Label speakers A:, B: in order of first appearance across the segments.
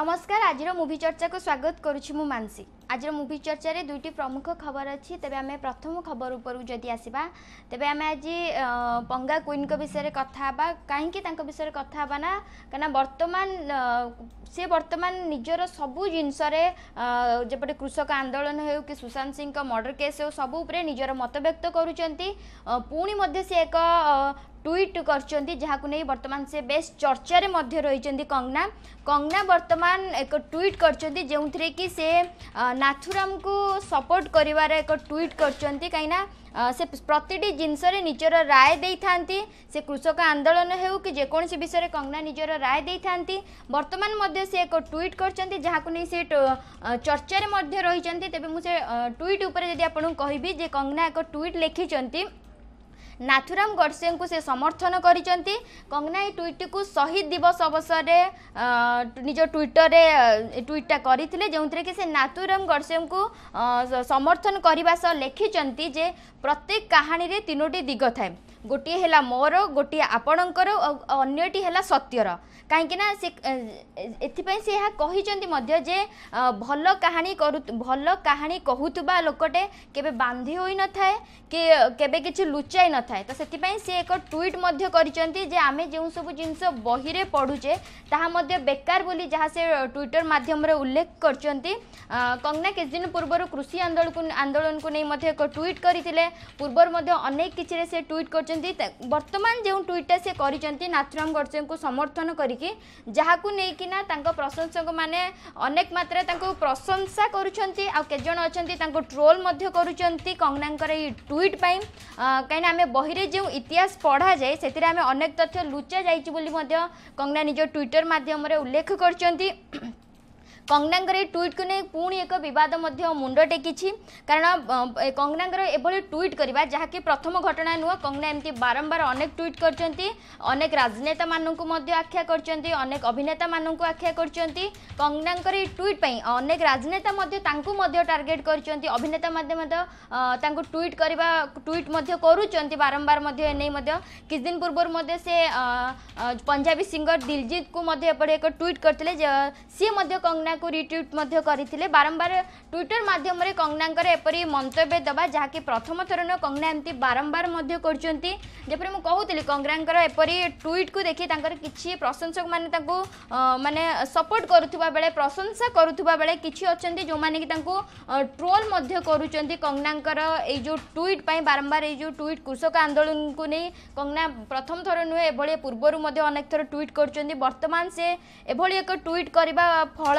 A: নমস্কার আজর মুভি চর্চাকে স্বাগত করছি মু মানসী আজর মুভি চর্চার দুইটি প্রমুখ খবর অছি তবে আমি প্রথম খবর উপরু যদি আসবা তবে আমি আজ পঙ্গা কুইন বিষয়ে কথা হবা কাইকি তাঁর বিষয়ে কথা হবা না কেন বর্তমান সে বর্তমান নিজের সবু জিনিসরে যেপটে কৃষক আন্দোলন হেউ কি সুশান্ত সিং মর্ডর কেস হেউ সবু উপরে নিজের মতব্যক্ত করুচার পুঁ মধ্যে সে এক ट्विट कर बर्तमान से बे चर्चे रही कंगना कंगना बर्तमान एक ट्विट कर जो थे कि से नाथुराम को सपोर्ट कर एक ट्विट कर से प्रति जिनस निजर राय दे था कृषक आंदोलन हो कि जेकोसी विषय कंगना निजर राय दे था बर्तमान से एक ट्विट कर चर्चा रही तेज मुझे ट्विट उपर जी आपको कहबी कंगना एक ट्विट लिखिंट ନାଥୁରାମ ଗଡ଼ସେଙ୍କୁ ସେ ସମର୍ଥନ କରିଛନ୍ତି କଙ୍ଗନା ଏହି ଟ୍ୱିଟ୍ଟିକୁ ଶହୀଦ ଦିବସ ଅବସରରେ ନିଜ ଟ୍ୱିଟରରେ ଟ୍ୱିଟ୍ଟା କରିଥିଲେ ଯେଉଁଥିରେ କି ସେ ନାଥୁରାମ ଗଡ଼ସେଙ୍କୁ ସମର୍ଥନ କରିବା ସହ ଲେଖିଛନ୍ତି ଯେ ପ୍ରତ୍ୟେକ କାହାଣୀରେ ତିନୋଟି ଦିଗ ଥାଏ ଗୋଟିଏ ହେଲା ମୋର ଗୋଟିଏ ଆପଣଙ୍କର ଆଉ ଅନ୍ୟଟି ହେଲା ସତ୍ୟର କାହିଁକିନା ସେ ଏଥିପାଇଁ ସେ ଏହା କହିଛନ୍ତି ମଧ୍ୟ ଯେ ଭଲ କାହାଣୀ କରୁ ଭଲ କାହାଣୀ କହୁଥିବା ଲୋକଟେ କେବେ ବାନ୍ଧି ହୋଇନଥାଏ କି କେବେ କିଛି ଲୁଚାଇ ନଥାଏ ତ ସେଥିପାଇଁ ସେ ଏକ ଟ୍ୱିଟ୍ ମଧ୍ୟ କରିଛନ୍ତି ଯେ ଆମେ ଯେଉଁ ସବୁ ଜିନିଷ ବହିରେ ପଢ଼ୁଛେ ତାହା ମଧ୍ୟ ବେକାର ବୋଲି ଯାହା ସେ ଟ୍ୱିଟର ମାଧ୍ୟମରେ ଉଲ୍ଲେଖ କରିଛନ୍ତି କଙ୍ଗନା କିଛି ଦିନ ପୂର୍ବରୁ କୃଷି ଆନ୍ଦୋଳନକୁ ଆନ୍ଦୋଳନକୁ ନେଇ ମଧ୍ୟ ଏକ ଟ୍ୱିଟ୍ କରିଥିଲେ ପୂର୍ବରୁ ମଧ୍ୟ ଅନେକ କିଛିରେ ସେ ଟ୍ୱିଟ୍ କରିଛନ୍ତି ବର୍ତ୍ତମାନ ଯେଉଁ ଟ୍ୱିଟ୍ଟା ସେ କରିଛନ୍ତି ନାଥୁରାମ ଗଡ଼ସେଙ୍କୁ ସମର୍ଥନ କରିକି ଯାହାକୁ ନେଇକିନା ତାଙ୍କ ପ୍ରଶଂସକମାନେ ଅନେକ ମାତ୍ରାରେ ତାଙ୍କୁ ପ୍ରଶଂସା କରୁଛନ୍ତି ଆଉ କେତେଜଣ ଅଛନ୍ତି ତାଙ୍କୁ ଟ୍ରୋଲ୍ ମଧ୍ୟ କରୁଛନ୍ତି କଙ୍ଗନାଙ୍କର ଏଇ ଟ୍ୱିଟ୍ ପାଇଁ କାହିଁକିନା ଆମେ ବହିରେ ଯେଉଁ ଇତିହାସ ପଢ଼ାଯାଏ ସେଥିରେ ଆମେ ଅନେକ ତଥ୍ୟ ଲୁଚା ଯାଇଛି ବୋଲି ମଧ୍ୟ କଙ୍ଗନା ନିଜ ଟ୍ୱିଟର ମାଧ୍ୟମରେ ଉଲ୍ଲେଖ କରିଛନ୍ତି କଙ୍ଗନାଙ୍କର ଏହି ଟ୍ୱିଟ୍କୁ ନେଇ ପୁଣି ଏକ ବିବାଦ ମଧ୍ୟ ମୁଣ୍ଡ ଟେକିଛି କାରଣ କଙ୍ଗନାଙ୍କର ଏଭଳି ଟ୍ୱିଟ୍ କରିବା ଯାହାକି ପ୍ରଥମ ଘଟଣା ନୁହଁ କଙ୍ଗନା ଏମିତି ବାରମ୍ବାର ଅନେକ ଟ୍ୱିଟ୍ କରିଛନ୍ତି ଅନେକ ରାଜନେତାମାନଙ୍କୁ ମଧ୍ୟ ଆଖ୍ୟା କରିଛନ୍ତି ଅନେକ ଅଭିନେତାମାନଙ୍କୁ ଆଖ୍ୟା କରିଛନ୍ତି କଙ୍ଗନାଙ୍କର ଏହି ଟ୍ୱିଟ୍ ପାଇଁ ଅନେକ ରାଜନେତା ମଧ୍ୟ ତାଙ୍କୁ ମଧ୍ୟ ଟାର୍ଗେଟ୍ କରିଛନ୍ତି ଅଭିନେତା ମଧ୍ୟ ତାଙ୍କୁ ଟ୍ୱିଟ୍ କରିବା ଟ୍ୱିଟ୍ ମଧ୍ୟ କରୁଛନ୍ତି ବାରମ୍ବାର ମଧ୍ୟ ଏ ନେଇ ମଧ୍ୟ କିଛି ଦିନ ପୂର୍ବରୁ ମଧ୍ୟ ସେ ପଞ୍ଜାବୀ ସିଙ୍ଗର ଦିଲଜିତକୁ ମଧ୍ୟ ଏପଟେ ଏକ ଟ୍ୱିଟ୍ କରିଥିଲେ ସିଏ ମଧ୍ୟ କଙ୍ଗନା कंगना को रिट्वीट करते बारंबार ट्विटर मध्यम कंगना एपरी मंतव्य दवा जहाँ कि प्रथम थर न कंगना एमती बारंबार जपरी मुझे कहती कंगना एपरी ट्विट को देखिए किसी प्रशंसक मैंने मानने सपोर्ट करुवा बेले प्रशंसा करुवा बेले कि अच्छा जो मैंने कि ट्रोल करना जो ट्विट पर बारंबार ये ट्विट कृषक आंदोलन को नहीं कंगना प्रथम थर नुह एभली पूर्वर अनेक थर ट्विट कर वर्तमान से एभली एक ट्विट करने फल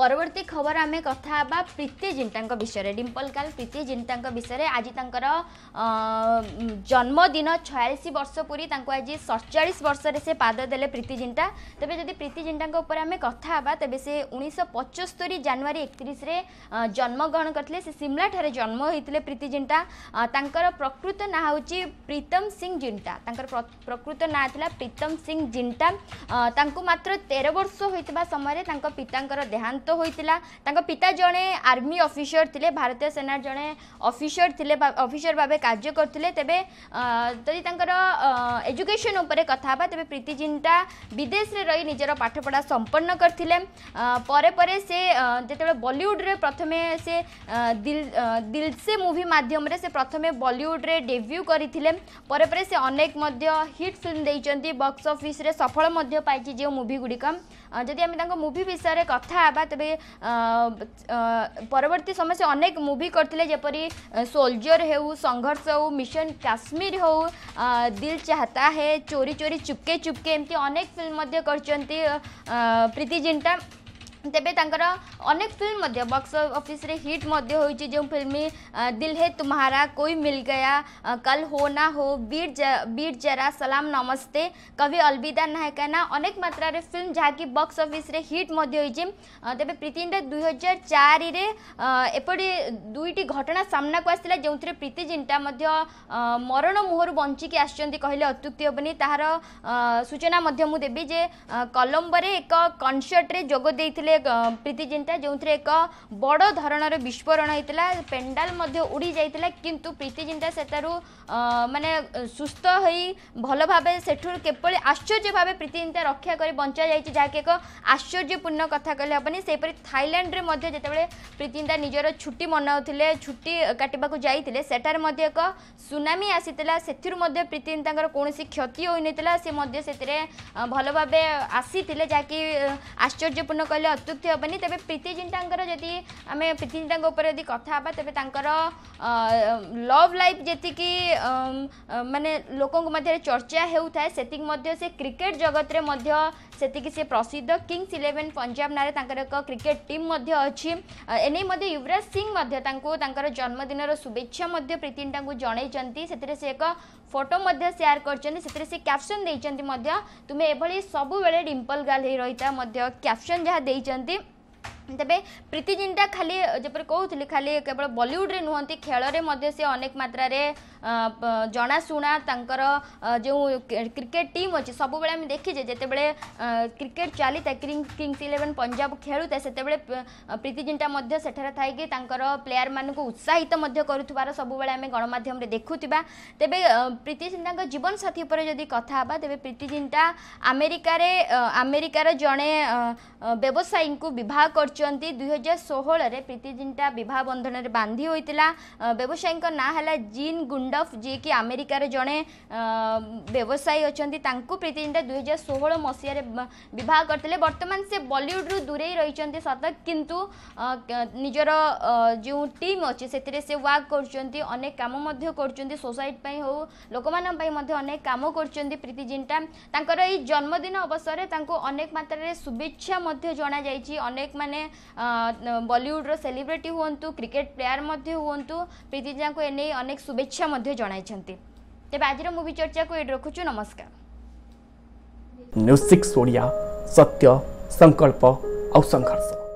A: ପରବର୍ତ୍ତୀ ଖବର ଆମେ କଥା ହେବା ପ୍ରୀତି ଜିଣ୍ଟାଙ୍କ ବିଷୟରେ ଡିମ୍ପଲ କାଲ ପ୍ରୀତି ଜିଣ୍ଟାଙ୍କ ବିଷୟରେ ଆଜି ତାଙ୍କର ଜନ୍ମଦିନ ଛୟାଳିଶ ବର୍ଷ ପୁରୀ ତାଙ୍କୁ ଆଜି ସତଚାଳିଶ ବର୍ଷରେ ସେ ପାଦ ଦେଲେ ପ୍ରୀତି ଜିଣ୍ଟା ତେବେ ଯଦି ପ୍ରୀତି ଜିଣ୍ଟାଙ୍କ ଉପରେ ଆମେ କଥା ହେବା ତେବେ ସେ ଉଣେଇଶହ ପଞ୍ଚସ୍ତରୀ ଜାନୁଆରୀ ଏକତିରିଶରେ ଜନ୍ମଗ୍ରହଣ କରିଥିଲେ ସେ ସିମଳାଠାରେ ଜନ୍ମ ହୋଇଥିଲେ ପ୍ରୀତି ଜିଣ୍ଟା ତାଙ୍କର ପ୍ରକୃତ ନାଁ ହେଉଛି ପ୍ରୀତମ ସିଂ ଜିଣ୍ଟା ତାଙ୍କର ପ୍ରକୃତ ନାଁ ଥିଲା ପ୍ରୀତମ ସିଂ ଜିଣ୍ଟା ତାଙ୍କୁ ମାତ୍ର ତେର ବର୍ଷ ହୋଇଥିବା ସମୟରେ ତାଙ୍କ ପିତାଙ୍କର ଦେହାନ୍ତ ହୋଇଥିଲା ତାଙ୍କ ପିତା ଜଣେ ଆର୍ମି ଅଫିସର ଥିଲେ ଭାରତୀୟ ସେନାର ଜଣେ ଅଫିସର ଥିଲେ ଅଫିସର ଭାବେ କାର୍ଯ୍ୟ କରୁଥିଲେ ତେବେ ଯଦି ତାଙ୍କର ଏଜୁକେସନ୍ ଉପରେ କଥା ହେବା ତେବେ ପ୍ରୀତି ଜିନ୍ତା ବିଦେଶରେ ରହି ନିଜର ପାଠପଢ଼ା ସମ୍ପନ୍ନ କରିଥିଲେ ପରେ ପରେ ସେ ଯେତେବେଳେ ବଲିଉଡ଼ରେ ପ୍ରଥମେ ସେ ଦିଲ୍ସେ ମୁଭି ମାଧ୍ୟମରେ ସେ ପ୍ରଥମେ ବଲିଉଡ଼ରେ ଡେବ୍ୟୁ କରିଥିଲେ ପରେ ପରେ ସେ ଅନେକ ମଧ୍ୟ ହିଟ୍ ଫିଲ୍ମ ଦେଇଛନ୍ତି ବକ୍ସ ଅଫିସରେ ସଫଳ ମଧ୍ୟ ପାଇଛି ଯେଉଁ ମୁଭିଗୁଡ଼ିକ ଯଦି ଆମେ ତାଙ୍କ ମୁଭି ବିଷୟରେ କଥା ହେବା ତେବେ ପରବର୍ତ୍ତୀ ସମୟ ସେ ଅନେକ ମୁଭି କରିଥିଲେ ଯେପରି ସୋଲଜର ହେଉ ସଂଘର୍ଷ ହେଉ ମିଶନ କାଶ୍ମୀର ହେଉ ଦିଲ ଚାହତା ହେ ଚୋରି ଚୋରି ଚୁପକେ ଚୁପକେ ଏମିତି ଅନେକ ଫିଲ୍ମ ମଧ୍ୟ କରିଛନ୍ତି ପ୍ରୀତି ଜିଣ୍ଟା ତେବେ ତାଙ୍କର ଅନେକ ଫିଲ୍ମ ମଧ୍ୟ ବକ୍ସ ଅଫିସରେ ହିଟ୍ ମଧ୍ୟ ହୋଇଛି ଯେଉଁ ଫିଲ୍ମ ଦିଲ୍ ହେ ତୁମ୍ହାରା କୋଇ ମିଲ୍ ଗୟା କଲ୍ ହୋ ନା ହୋ ବୀର ବୀର ଜରା ସଲାମ ନମସ୍ତେ କଭି ଅଲବିଦା ନାହେ କାନା ଅନେକ ମାତ୍ରାରେ ଫିଲ୍ମ ଯାହାକି ବକ୍ସ ଅଫିସରେ ହିଟ୍ ମଧ୍ୟ ହୋଇଛି ତେବେ ପ୍ରୀତିଜିନ୍ଟା ଦୁଇହଜାର ଚାରିରେ ଏପରି ଦୁଇଟି ଘଟଣା ସାମ୍ନାକୁ ଆସିଥିଲା ଯେଉଁଥିରେ ପ୍ରୀତି ଜିନ୍ଟା ମଧ୍ୟ ମରଣ ମୁହଁରୁ ବଞ୍ଚିକି ଆସିଛନ୍ତି କହିଲେ ଅତ୍ୟୁକ୍ତି ହେବନି ତାହାର ସୂଚନା ମଧ୍ୟ ମୁଁ ଦେବି ଯେ କଲମ୍ବରେ ଏକ କନସର୍ଟରେ ଯୋଗ ଦେଇଥିଲେ କରିଥିଲେ ପ୍ରୀତି ଜିନ୍ତା ଯେଉଁଥିରେ ଏକ ବଡ଼ ଧରଣର ବିସ୍ଫୋରଣ ହୋଇଥିଲା ପେଣ୍ଡାଲ ମଧ୍ୟ ଉଡ଼ି ଯାଇଥିଲା କିନ୍ତୁ ପ୍ରୀତି ଜିନ୍ତା ସେଠାରୁ ମାନେ ସୁସ୍ଥ ହୋଇ ଭଲ ଭାବେ ସେଠୁ କିପରି ଆଶ୍ଚର୍ଯ୍ୟ ଭାବେ ପ୍ରୀତି ଜିନ୍ତା ରକ୍ଷା କରି ବଞ୍ଚାଯାଇଛି ଯାହାକି ଏକ ଆଶ୍ଚର୍ଯ୍ୟପୂର୍ଣ୍ଣ କଥା କହିଲେ ହେବନି ସେହିପରି ଥାଇଲାଣ୍ଡରେ ମଧ୍ୟ ଯେତେବେଳେ ପ୍ରୀତି ଜିନ୍ତା ନିଜର ଛୁଟି ମନାଉଥିଲେ ଛୁଟି କାଟିବାକୁ ଯାଇଥିଲେ ସେଠାରେ ମଧ୍ୟ ଏକ ସୁନାମି ଆସିଥିଲା ସେଥିରୁ ମଧ୍ୟ ପ୍ରୀତି ଜିନ୍ତାଙ୍କର କୌଣସି କ୍ଷତି ହୋଇନଥିଲା ସେ ମଧ୍ୟ ସେଥିରେ ଭଲ ଭାବେ ଆସିଥିଲେ ଯାହାକି ଆଶ୍ଚର୍ଯ୍ୟପୂର୍ଣ୍ଣ କହିଲେ प्रस्तुति हेनी तेज प्रीति जिंदा जी आम प्रीति जिंटा जब कथा तेज लव लाइफ जी मान लोक चर्चा होता है से क्रिकेट जगत में से प्रसिद्ध किंग्स इलेवेन पंजाब ना एक क्रिकेट टीम अच्छी एने युवराज सिंह जन्मदिन शुभेच्छा प्रीति जिंटा को से एक फोटो सेयार करते से कैप्सन देखते तुम्हें सब बेले डिंपल गाल रही कैप्शन जहाँ Jantim. तेज प्रीति जिंटा खाली जपर कौली खाली केवल बलीउड्रे नुहत खेल से अनेक मात्र जनाशुना जो क्रिकेट टीम अच्छे सब बेले देखीजे जिते बड़े क्रिकेट चली था किंग्स इलेवेन पंजाब खेलुता से प्रीति जिंटा सेठे थी प्लेयार मान उत्साहित कर सब गणमाम देखुवा तेज प्रीति जिंटा जीवनसाथी पर कथा तेज प्रीति जिंटा आमेरिकार आमेरिकार जड़े व्यवसायी को बहुत कर କରିଛନ୍ତି ଦୁଇହଜାର ଷୋହଳରେ ପ୍ରୀତି ଜିଣ୍ଟା ବିବାହ ବନ୍ଧନରେ ବାନ୍ଧି ହୋଇଥିଲା ବ୍ୟବସାୟୀଙ୍କ ନାଁ ହେଲା ଜିନ୍ ଗୁଣ୍ଡଫ୍ ଯିଏକି ଆମେରିକାର ଜଣେ ବ୍ୟବସାୟୀ ଅଛନ୍ତି ତାଙ୍କୁ ପ୍ରୀତି ଜିଣ୍ଟା ଦୁଇହଜାର ଷୋହଳ ମସିହାରେ ବିବାହ କରିଥିଲେ ବର୍ତ୍ତମାନ ସେ ବଲିଉଡ଼ରୁ ଦୂରେଇ ରହିଛନ୍ତି ସତ କିନ୍ତୁ ନିଜର ଯେଉଁ ଟିମ୍ ଅଛି ସେଥିରେ ସେ ୱାର୍କ କରୁଛନ୍ତି ଅନେକ କାମ ମଧ୍ୟ କରୁଛନ୍ତି ସୋସାଇଟି ପାଇଁ ହେଉ ଲୋକମାନଙ୍କ ପାଇଁ ମଧ୍ୟ ଅନେକ କାମ କରୁଛନ୍ତି ପ୍ରୀତି ଜିଣ୍ଟା ତାଙ୍କର ଏହି ଜନ୍ମଦିନ ଅବସରରେ ତାଙ୍କୁ ଅନେକ ମାତ୍ରାରେ ଶୁଭେଚ୍ଛା ମଧ୍ୟ ଜଣାଯାଇଛି ଅନେକ ମାନେ अ बलिउड रो सेलिब्रिटी हुवन्तु क्रिकेट प्लेयर मध्ये हुवन्तु प्रीतिजा को एने अनेक शुभेच्छा मध्ये जणाइ छन्ते तेबे आज रो मूवी चर्चा को एड रखुछु नमस्कार न्यूज सिक्स ओडिया सत्य संकल्प औ संघर्ष